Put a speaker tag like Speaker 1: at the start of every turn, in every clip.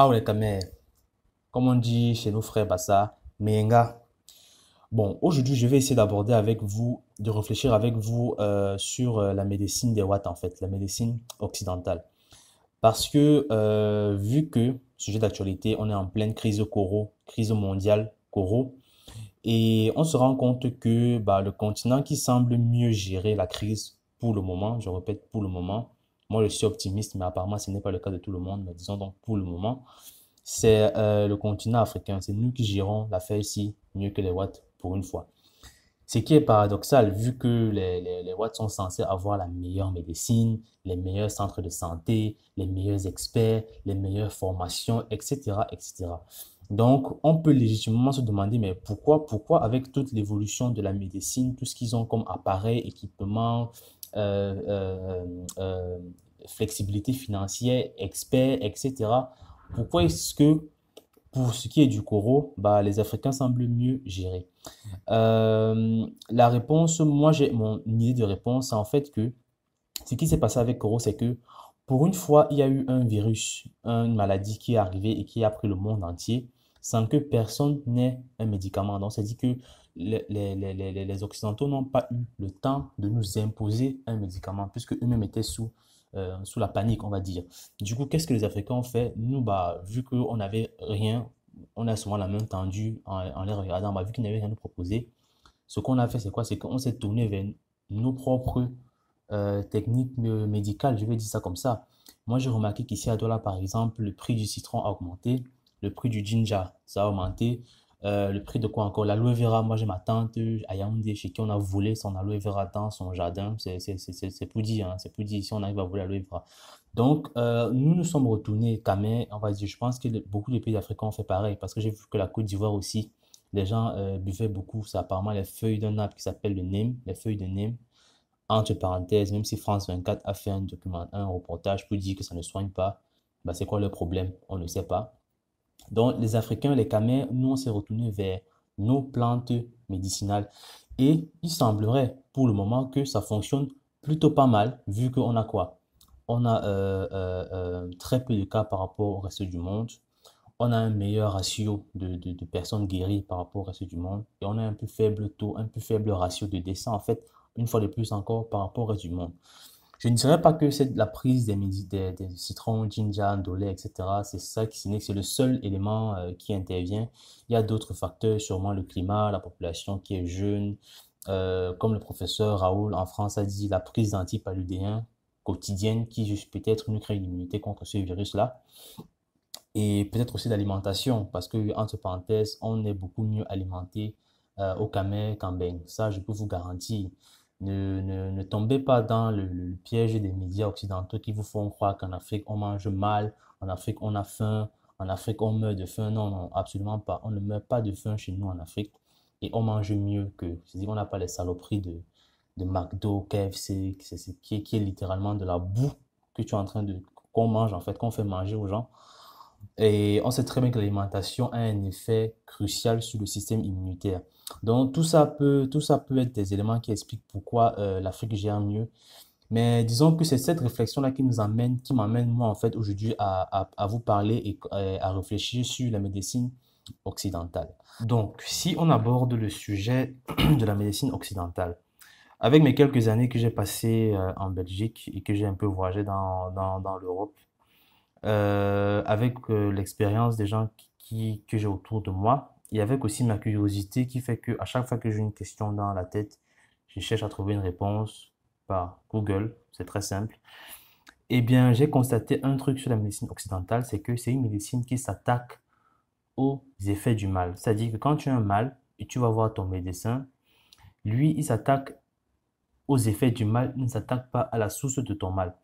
Speaker 1: Ah, ouais Comme on dit chez nos frères Bassa, Menga. Bon, aujourd'hui, je vais essayer d'aborder avec vous, de réfléchir avec vous euh, sur euh, la médecine des Watts, en fait, la médecine occidentale. Parce que, euh, vu que, sujet d'actualité, on est en pleine crise coro, crise mondiale coro, et on se rend compte que bah, le continent qui semble mieux gérer la crise pour le moment, je répète, pour le moment, moi, je suis optimiste, mais apparemment, ce n'est pas le cas de tout le monde. Mais disons donc, pour le moment, c'est euh, le continent africain. C'est nous qui gérons l'affaire ici mieux que les Watts pour une fois. Ce qui est paradoxal, vu que les, les, Watts sont censés avoir la meilleure médecine, les meilleurs centres de santé, les meilleurs experts, les meilleures formations, etc., etc. Donc, on peut légitimement se demander, mais pourquoi, pourquoi avec toute l'évolution de la médecine, tout ce qu'ils ont comme appareils, équipements, euh, euh, flexibilité financière, expert, etc. Pourquoi est-ce que pour ce qui est du coro, bah, les Africains semblent mieux gérer euh, La réponse, moi j'ai mon idée de réponse, c'est en fait que ce qui s'est passé avec coro, c'est que pour une fois, il y a eu un virus, une maladie qui est arrivée et qui a pris le monde entier sans que personne n'ait un médicament. Donc, c'est-à-dire que les, les, les, les Occidentaux n'ont pas eu le temps de nous imposer un médicament puisque eux-mêmes étaient sous euh, sous la panique, on va dire. Du coup, qu'est-ce que les Africains ont fait Nous, bah, vu qu'on n'avait rien, on a souvent la main tendue en, en les regardant, bah, vu qu'ils n'avaient rien à nous proposer, ce qu'on a fait, c'est quoi C'est qu'on s'est tourné vers nos propres euh, techniques médicales, je vais dire ça comme ça. Moi, j'ai remarqué qu'ici à Douala, par exemple, le prix du citron a augmenté, le prix du ginger, ça a augmenté, euh, le prix de quoi encore L'aloe vera, moi j'ai ma tante à chez qui on a volé son aloe vera dans son jardin. C'est pour dire, hein, c'est pour dire si on arrive à voler l'aloe vera. Donc, euh, nous nous sommes retournés quand même, on va dire, je pense que beaucoup de pays africains ont fait pareil parce que j'ai vu que la Côte d'Ivoire aussi, les gens euh, buvaient beaucoup, ça apparemment les feuilles d'un arbre qui s'appelle le neem, les feuilles de neem. Entre parenthèses, même si France 24 a fait un document, un reportage pour dire que ça ne soigne pas, bah c'est quoi le problème On ne sait pas. Donc, les Africains, les Camerounais, nous, on s'est retournés vers nos plantes médicinales. Et il semblerait, pour le moment, que ça fonctionne plutôt pas mal, vu qu'on a quoi On a euh, euh, euh, très peu de cas par rapport au reste du monde. On a un meilleur ratio de, personnes guéries par rapport au reste du monde. Et on a un plus faible taux, un plus faible ratio de décès, en fait, une fois de plus encore, par rapport au reste du monde. Je ne dirais pas que c'est la prise des, des, des citrons, ginger, lait, etc. C'est ça qui c'est le seul élément euh, qui intervient. Il y a d'autres facteurs, sûrement le climat, la population qui est jeune. Euh, comme le professeur Raoul en France a dit, la prise d'antipaludéens quotidienne qui peut-être nous crée une immunité contre ce virus-là. Et peut-être aussi l'alimentation, parce que, entre parenthèses, on est beaucoup mieux alimenté euh, au Camer qu'en Ça, je peux vous garantir. Ne, ne, ne, tombez pas dans le, piège des médias occidentaux qui vous font croire qu'en Afrique, on mange mal, en Afrique, on a faim, en Afrique, on meurt de faim. Non, non, absolument pas. On ne meurt pas de faim chez nous en Afrique et on mange mieux que. C'est-à-dire n'a pas les saloperies de, de McDo, KFC, qui est, qui est littéralement de la boue que tu es en train de. qu'on mange en fait, qu'on fait manger aux gens. Et on sait très bien que l'alimentation a un effet crucial sur le système immunitaire. Donc tout ça peut, tout ça peut être des éléments qui expliquent pourquoi euh, l'Afrique gère mieux. Mais disons que c'est cette réflexion-là qui nous amène, qui m'amène moi en fait aujourd'hui à, à, vous parler et euh, à, réfléchir sur la médecine occidentale. Donc si on aborde le sujet de la médecine occidentale, avec mes quelques années que j'ai passées euh, en Belgique et que j'ai un peu voyagé dans, dans, dans l'Europe, euh, avec euh, l'expérience des gens qui, que j'ai autour de moi et avec aussi ma curiosité qui fait que à chaque fois que j'ai une question dans la tête, je cherche à trouver une réponse par Google, c'est très simple. Eh bien, j'ai constaté un truc sur la médecine occidentale, c'est que c'est une médecine qui s'attaque aux effets du mal. C'est-à-dire que quand tu as un mal et tu vas voir ton médecin, lui, il s'attaque aux effets du mal, il ne s'attaque pas à la source de ton mal.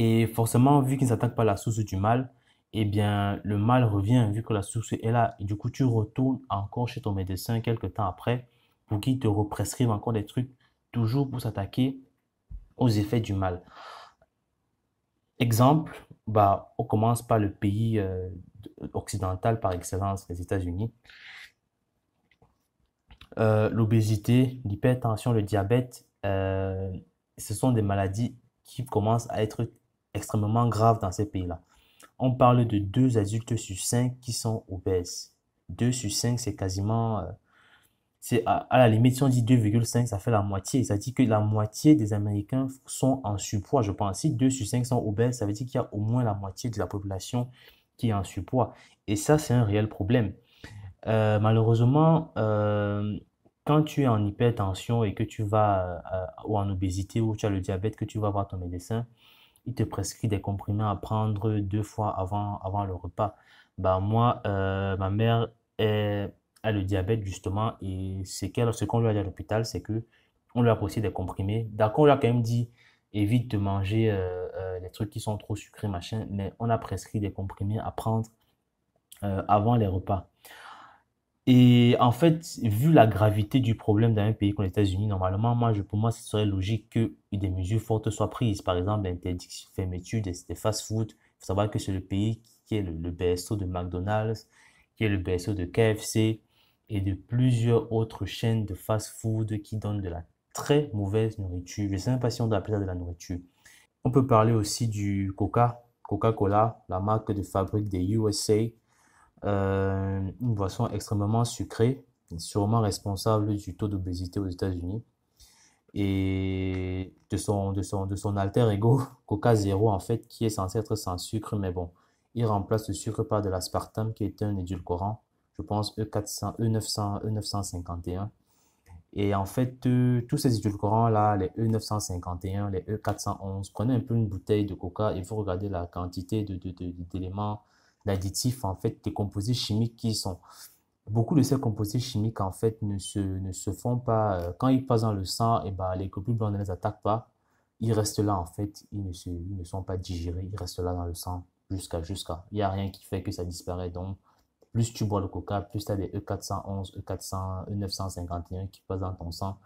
Speaker 1: Et forcément, vu qu'ils ne pas à la source du mal, eh bien, le mal revient vu que la source est là. Et du coup, tu retournes encore chez ton médecin quelques temps après pour qu'il te represcrive encore des trucs, toujours pour s'attaquer aux effets du mal. Exemple, bah, on commence par le pays euh, occidental par excellence, les États-Unis. Euh, l'obésité, l'hypertension, le diabète, euh, ce sont des maladies qui commencent à être extrêmement grave dans ces pays-là. On parle de deux adultes sur cinq qui sont obèses. 2 sur 5, c'est quasiment... Euh, c'est à, la limite, si on dit 2,5, ça fait la moitié. Ça dit que la moitié des Américains sont en surpoids, je pense. Si 2 sur 5 sont obèses, ça veut dire qu'il y a au moins la moitié de la population qui est en surpoids. Et ça, c'est un réel problème. Euh, malheureusement, euh, quand tu es en hypertension et que tu vas, ou en obésité, ou tu as le diabète, que tu vas voir ton médecin, il te prescrit des comprimés à prendre deux fois avant, avant le repas. Bah, moi, euh, ma mère a le diabète, justement, et ce qu'on lui a dit à l'hôpital, c'est que on lui a prescrit des comprimés. D'accord, on lui a quand même dit évite de manger euh, euh, les trucs qui sont trop sucrés, machin, mais on a prescrit des comprimés à prendre avant les repas. Et en fait, vu la gravité du problème dans un pays comme les États-Unis, normalement, moi, je, pour moi, ce serait logique que des mesures fortes soient prises. Par exemple, l'interdiction, fermeture des, des fast-food. Il faut savoir que c'est le pays qui est le, le de McDonald's, qui est le BSO de KFC et de plusieurs autres chaînes de fast-food qui donnent de la très mauvaise nourriture. Je ne sais même pas si on doit appeler ça de la nourriture. On peut parler aussi du Coca, Coca-Cola, la marque de fabrique des USA euh, une boisson extrêmement sucrée, sûrement responsable du taux d'obésité aux États-Unis et de son, de son, de son alter ego Coca Zero en fait qui est censé être sans sucre mais bon il remplace le sucre par de l'aspartame qui est un édulcorant je pense e 951 e e et en fait euh, tous ces édulcorants là les E951 les E411 prenez un peu une bouteille de Coca et vous regardez la quantité de d'éléments d'additifs, en fait, des composés chimiques qui sont... Beaucoup de ces composés chimiques, en fait, ne se, ne se font pas... Euh, quand ils passent dans le sang, et eh ben, les globules blancs ne les attaquent pas. Ils restent là, en fait. Ils ne, se, ils ne sont pas digérés. Ils restent là dans le sang jusqu'à... jusqu'à. Il n'y a rien qui fait que ça disparaît. Donc, plus tu bois le coca, plus tu as des E411, E400, E951 qui passent dans ton sang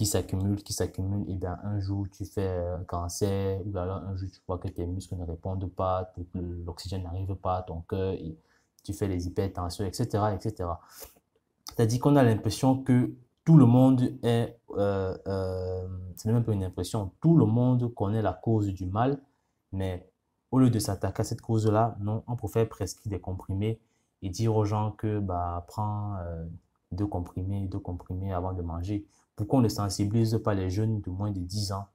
Speaker 1: qui s'accumulent, qui s'accumulent, et eh bien un jour tu fais cancer, ou alors un jour tu vois que tes muscles ne répondent pas, l'oxygène n'arrive pas à ton cœur, tu fais les hypertensions, etc. etc. C'est-à-dire qu'on a l'impression que tout le monde est, euh, euh, c'est même pas une impression, tout le monde connaît la cause du mal, mais au lieu de s'attaquer à cette cause-là, non, on préfère prescrire des comprimés et dire aux gens que bah, prends euh, deux comprimés, deux comprimés avant de manger. Pourquoi on ne sensibilise pas les jeunes de moins de 10 ans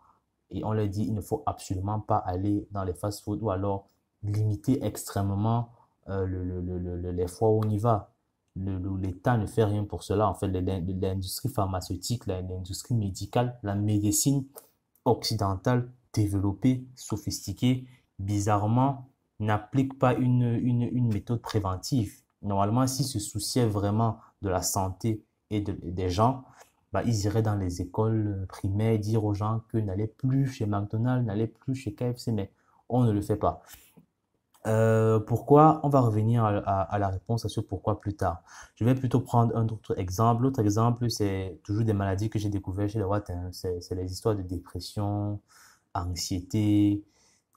Speaker 1: et on leur dit il ne faut absolument pas aller dans les fast-foods ou alors limiter extrêmement euh, le, le, le, les fois où on y va. L'État ne fait rien pour cela. En fait, l'industrie pharmaceutique, l'industrie médicale, la médecine occidentale développée, sophistiquée, bizarrement, n'applique pas une, une, une, méthode préventive. Normalement, si se souciaient vraiment de la santé et des gens, bah, ils iraient dans les écoles euh, primaires dire aux gens que n'allez plus chez McDonald's, n'allez plus chez KFC, mais on ne le fait pas. Euh, pourquoi On va revenir à, la réponse à ce pourquoi plus tard. Je vais plutôt prendre un autre exemple. L'autre exemple, c'est toujours des maladies que j'ai découvertes chez les Watson. Hein. C'est les histoires de dépression, anxiété.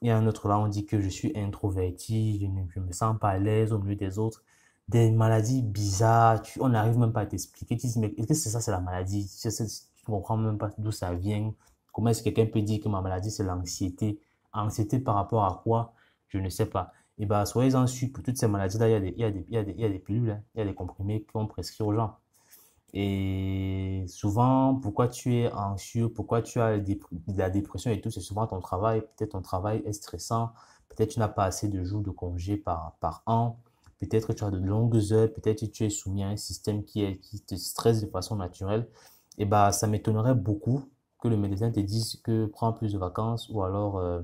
Speaker 1: Et un autre là, on dit que je suis introverti, je ne je me sens pas à l'aise au milieu des autres des maladies bizarres, on n'arrive même pas à t'expliquer. Tu dis, mais est-ce que c'est ça, c'est la maladie Tu ne comprends même pas d'où ça vient. Comment est-ce que quelqu'un peut dire que ma maladie, c'est l'anxiété Anxiété par rapport à quoi Je ne sais pas. Et eh bien, soyez-en sûrs, pour toutes ces maladies-là, il, y a des pilules, il y a des comprimés qu'on prescrit aux gens. Et souvent, pourquoi tu es anxieux, pourquoi tu as la dépression et tout, c'est souvent ton travail. Peut-être ton travail est stressant, peut-être tu n'as pas assez de jours de congé par an peut-être que tu as de longues heures, peut-être que tu es soumis à un système qui, te stresse de façon naturelle, et eh bah ben, ça m'étonnerait beaucoup que le médecin te dise que prends plus de vacances ou alors euh,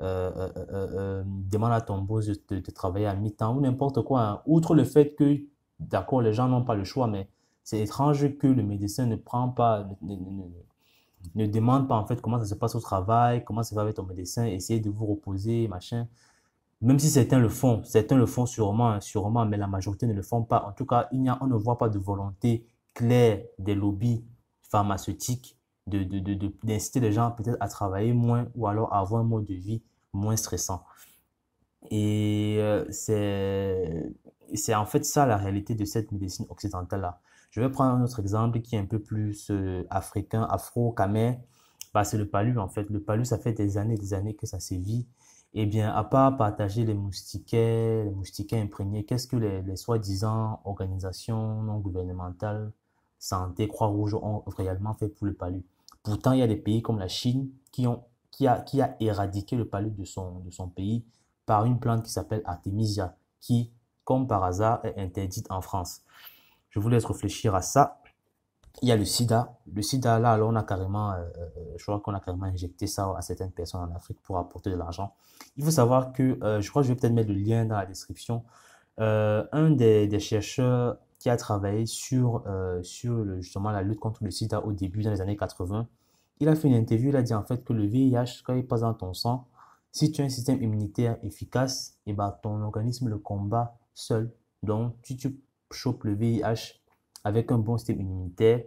Speaker 1: euh, euh, demande à ton boss de, travailler à mi-temps ou n'importe quoi. Hein. Outre le fait que, d'accord, les gens n'ont pas le choix, mais c'est étrange que le médecin ne prend pas, ne, demande pas en fait comment ça se passe au travail, comment ça va avec ton médecin, essayer de vous reposer, machin. Même si certains le font, certains le font sûrement, sûrement, mais la majorité ne le font pas. En tout cas, il on ne voit pas de volonté claire des lobbies pharmaceutiques de, d'inciter les gens peut-être à travailler moins ou alors à avoir un mode de vie moins stressant. Et euh, c'est, en fait ça la réalité de cette médecine occidentale-là. Je vais prendre un autre exemple qui est un peu plus euh, africain, afro-camer. Bah, c'est le palu en fait. Le palu, ça fait des années et des années que ça sévit eh bien, à part partager les moustiquaires, les moustiquaires imprégnés, qu'est-ce que les, soi-disant organisations non gouvernementales, santé, Croix-Rouge ont réellement fait pour le palu Pourtant, il y a des pays comme la Chine qui, ont, a, éradiqué le palu de son, de son pays par une plante qui s'appelle Artemisia, qui, comme par hasard, est interdite en France. Je vous laisse réfléchir à ça il y a le sida. Le sida, là, alors on a carrément, euh, euh, je crois qu'on a carrément injecté ça à certaines personnes en Afrique pour apporter de l'argent. Il faut savoir que, euh, je crois que je vais peut-être mettre le lien dans la description, un des, chercheurs qui a travaillé sur, sur justement la lutte contre le sida au début, dans les années 80, il a fait une interview, il a dit en fait que le VIH, quand il passe dans ton sang, si tu as un système immunitaire efficace, et eh ben, ton organisme le combat seul. Donc, tu tu chopes le VIH, avec un bon système immunitaire,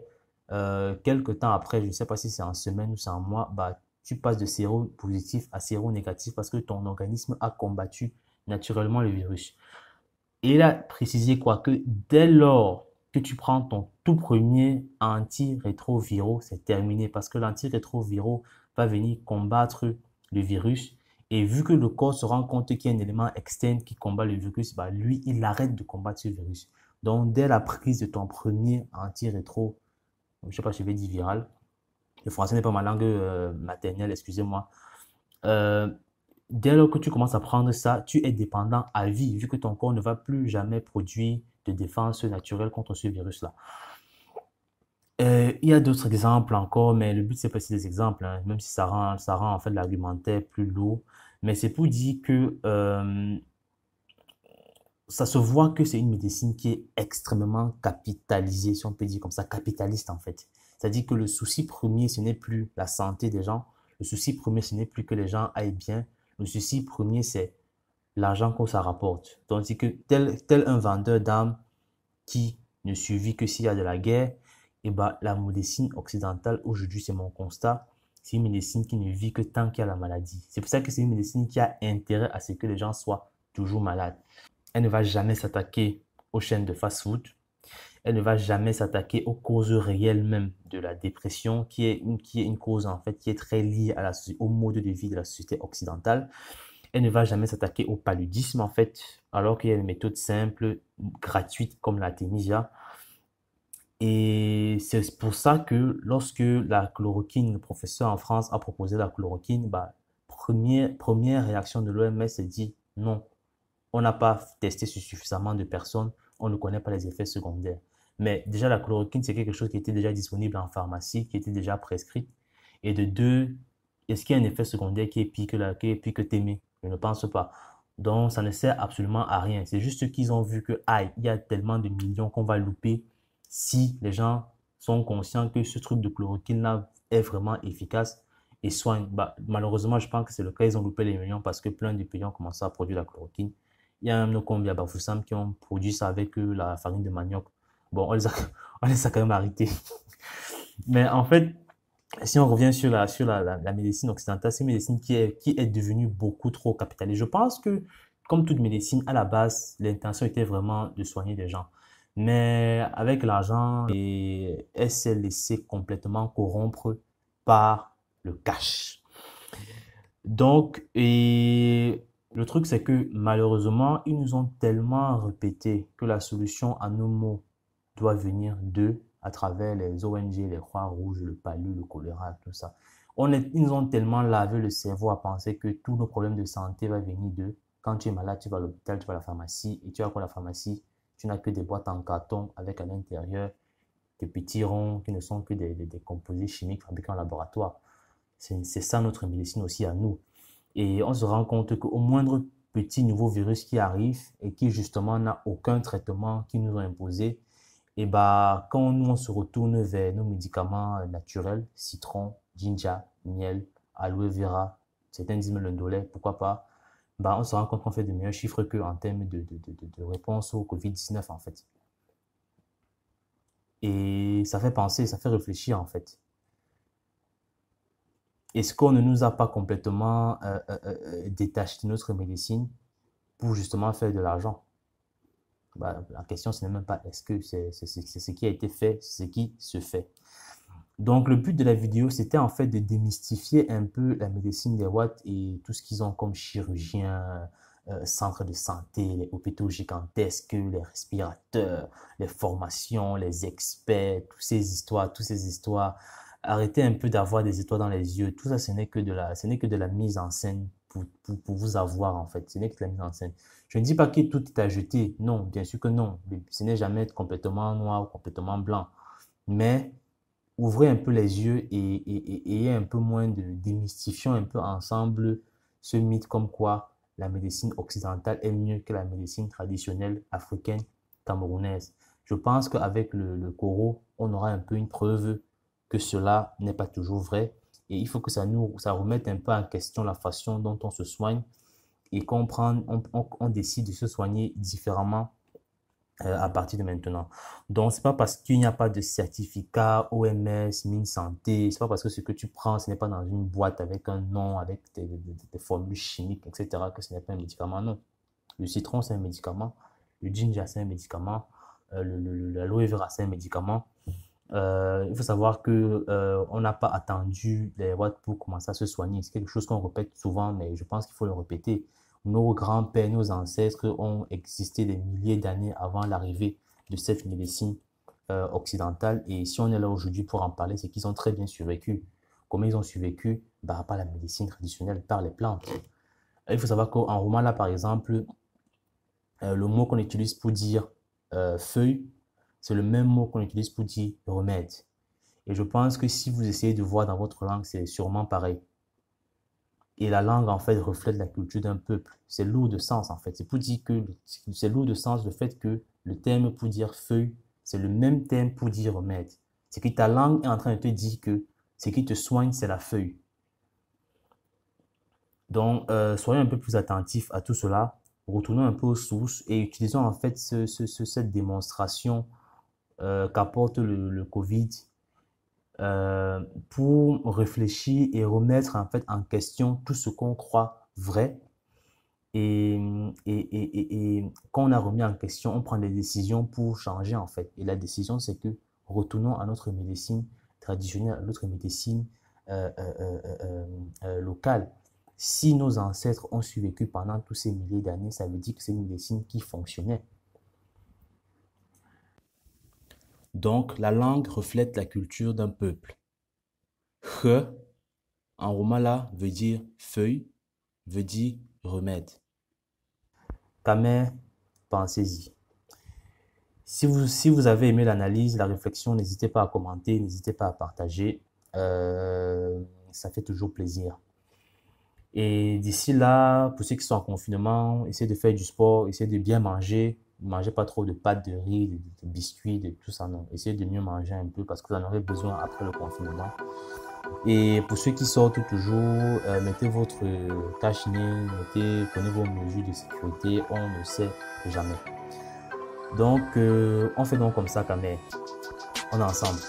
Speaker 1: euh, quelques temps après, je ne sais pas si c'est en semaine ou c'est en mois, bah, tu passes de séro positif à séro négatif parce que ton organisme a combattu naturellement le virus. Et là, a précisé quoi que dès lors que tu prends ton tout premier antirétroviro, c'est terminé parce que l'antirétroviro va venir combattre le virus. Et vu que le corps se rend compte qu'il y a un élément externe qui combat le virus, bah lui, il arrête de combattre ce virus. Donc, dès la prise de ton premier anti-rétro, je ne sais pas si je vais dire viral, le français n'est pas ma langue euh, maternelle, excusez-moi. Euh, dès lors que tu commences à prendre ça, tu es dépendant à vie, vu que ton corps ne va plus jamais produire de défense naturelle contre ce virus-là. Euh, il y a d'autres exemples encore, mais le but, c'est pas des exemples, hein. même si ça rend, ça rend en fait l'argumentaire plus lourd. Mais c'est pour dire que ça se voit que c'est une médecine qui est extrêmement capitalisée, si on peut dire comme ça, capitaliste en fait. C'est-à-dire que le souci premier, ce n'est plus la santé des gens. Le souci premier, ce n'est plus que les gens aillent bien. Le souci premier, c'est l'argent qu'on ça rapporte. c'est que tel, un vendeur d'armes qui ne survit que s'il y a de la guerre, et eh ben, la médecine occidentale, aujourd'hui, c'est mon constat, c'est une médecine qui ne vit que tant qu'il y a la maladie. C'est pour ça que c'est une médecine qui a intérêt à ce que les gens soient toujours malades. Elle ne va jamais s'attaquer aux chaînes de fast-food. Elle ne va jamais s'attaquer aux causes réelles même de la dépression, qui est, une, qui est une cause en fait qui est très liée à la, au mode de vie de la société occidentale. Elle ne va jamais s'attaquer au paludisme en fait, alors qu'il y a une méthode simple, gratuite comme la Ténisia. Et c'est pour ça que lorsque la chloroquine, le professeur en France a proposé la chloroquine, bah, première, première réaction de l'OMS, c'est dit non, on n'a pas testé suffisamment de personnes, on ne connaît pas les effets secondaires. Mais déjà, la chloroquine, c'est quelque chose qui était déjà disponible en pharmacie, qui était déjà prescrite. Et de deux, est-ce qu'il y a un effet secondaire qui est pire que, la, que Je ne pense pas. Donc, ça ne sert absolument à rien. C'est juste qu'ils ont vu que, aïe, il y a tellement de millions qu'on va louper si les gens sont conscients que ce truc de chloroquine-là est vraiment efficace et soigne. Bah, malheureusement, je pense que c'est le cas. Ils ont loupé les millions parce que plein de pays ont commencé à produire la chloroquine il y a même combien à Bafoussam qui ont produit ça avec la farine de manioc. Bon, on les a, on quand même arrêtés. Mais en fait, si on revient sur la, sur la, la, médecine occidentale, c'est une médecine qui est, qui est devenue beaucoup trop capitaliste. Je pense que, comme toute médecine, à la base, l'intention était vraiment de soigner des gens. Mais avec l'argent, elle s'est laissée complètement corrompre par le cash. Donc, et le truc, c'est que malheureusement, ils nous ont tellement répété que la solution à nos maux doit venir d'eux à travers les ONG, les Croix-Rouges, le palu, le choléra, tout ça. On est, ils nous ont tellement lavé le cerveau à penser que tous nos problèmes de santé vont venir d'eux. Quand tu es malade, tu vas à l'hôpital, tu vas à la pharmacie, et tu as quoi la pharmacie Tu n'as que des boîtes en carton avec à l'intérieur des petits ronds qui ne sont que des, des composés chimiques fabriqués en laboratoire. C'est ça notre médecine aussi à nous. Et on se rend compte qu'au moindre petit nouveau virus qui arrive et qui justement n'a aucun traitement qui nous ont imposé, et eh bah ben, quand nous on se retourne vers nos médicaments naturels, citron, ginger, miel, aloe vera, certains disent le dolé, pourquoi pas, bah on se rend compte qu'on fait de meilleurs chiffres qu'en termes de, de, de, de réponse au Covid-19 en fait. Et ça fait penser, ça fait réfléchir en fait est-ce qu'on ne nous a pas complètement euh, euh, euh, détaché de notre médecine pour justement faire de l'argent bah, La question, ce n'est même pas est-ce que c'est ce qui a été fait, ce qui se fait. Donc, le but de la vidéo, c'était en fait de démystifier un peu la médecine des Watts et tout ce qu'ils ont comme chirurgiens, centre centres de santé, les hôpitaux gigantesques, les respirateurs, les formations, les experts, toutes ces histoires, toutes ces histoires arrêtez un peu d'avoir des étoiles dans les yeux. Tout ça, ce n'est que de la, ce n'est que de la mise en scène pour, vous avoir, en fait. Ce n'est que de la mise en scène. Je ne dis pas que tout est à jeter. Non, bien sûr que non. Ce n'est jamais être complètement noir ou complètement blanc. Mais ouvrez un peu les yeux et, ayez un peu moins de démystifions un peu ensemble ce mythe comme quoi la médecine occidentale est mieux que la médecine traditionnelle africaine camerounaise. Je pense qu'avec le, le Coro, on aura un peu une preuve cela n'est pas toujours vrai. Et il faut que ça nous ça remette un peu en question la façon dont on se soigne et qu'on on, décide de se soigner différemment euh, à partir de maintenant. Donc, c'est pas parce qu'il n'y a pas de certificat OMS, Mine Santé, c'est pas parce que ce que tu prends, ce n'est pas dans une boîte avec un nom, avec des, formules chimiques, etc., que ce n'est pas un médicament. Non. Le citron, c'est un médicament. Le ginger, c'est un médicament. Euh, le, vera, c'est un médicament. Euh, il faut savoir que euh, on n'a pas attendu les rois pour commencer à se soigner. C'est quelque chose qu'on répète souvent, mais je pense qu'il faut le répéter. Nos grands-pères, nos ancêtres ont existé des milliers d'années avant l'arrivée de cette médecine euh, occidentale. Et si on est là aujourd'hui pour en parler, c'est qu'ils ont très bien survécu. Comment ils ont survécu bah, Par la médecine traditionnelle, par les plantes. il faut savoir qu'en roman, par exemple, le mot qu'on utilise pour dire feuille, c'est le même mot qu'on utilise pour dire remède. Et je pense que si vous essayez de voir dans votre langue, c'est sûrement pareil. Et la langue, en fait, reflète la culture d'un peuple. C'est lourd de sens, en fait. C'est pour dire que c'est lourd de sens le fait que le thème pour dire feuille, c'est le même thème pour dire remède. C'est que ta langue est en train de te dire que ce qui te soigne, c'est la feuille. Donc, euh, soyons un peu plus attentifs à tout cela. Retournons un peu aux sources et utilisons en fait cette démonstration euh, qu'apporte le, Covid euh, pour réfléchir et remettre en fait en question tout ce qu'on croit vrai. Et, et, et, quand on a remis en question, on prend des décisions pour changer en fait. Et la décision, c'est que retournons à notre médecine traditionnelle, à notre médecine euh, locale. Si nos ancêtres ont survécu pendant tous ces milliers d'années, ça veut dire que c'est une médecine qui fonctionnait. Donc, la langue reflète la culture d'un peuple. que en romala, veut dire feuille, veut dire remède. Kamer, pensez-y. Si vous, avez aimé l'analyse, la réflexion, n'hésitez pas à commenter, n'hésitez pas à partager. Euh, ça fait toujours plaisir. Et d'ici là, pour ceux qui sont en confinement, essayez de faire du sport, essayez de bien manger, mangez pas trop de pâtes, de riz, de, biscuits, de tout ça, non. Essayez de mieux manger un peu parce que vous en aurez besoin après le confinement. Et pour ceux qui sortent toujours, euh, mettez votre cache mettez, prenez vos mesures de sécurité, on ne sait jamais. Donc, euh, on fait donc comme ça, quand même. On est ensemble.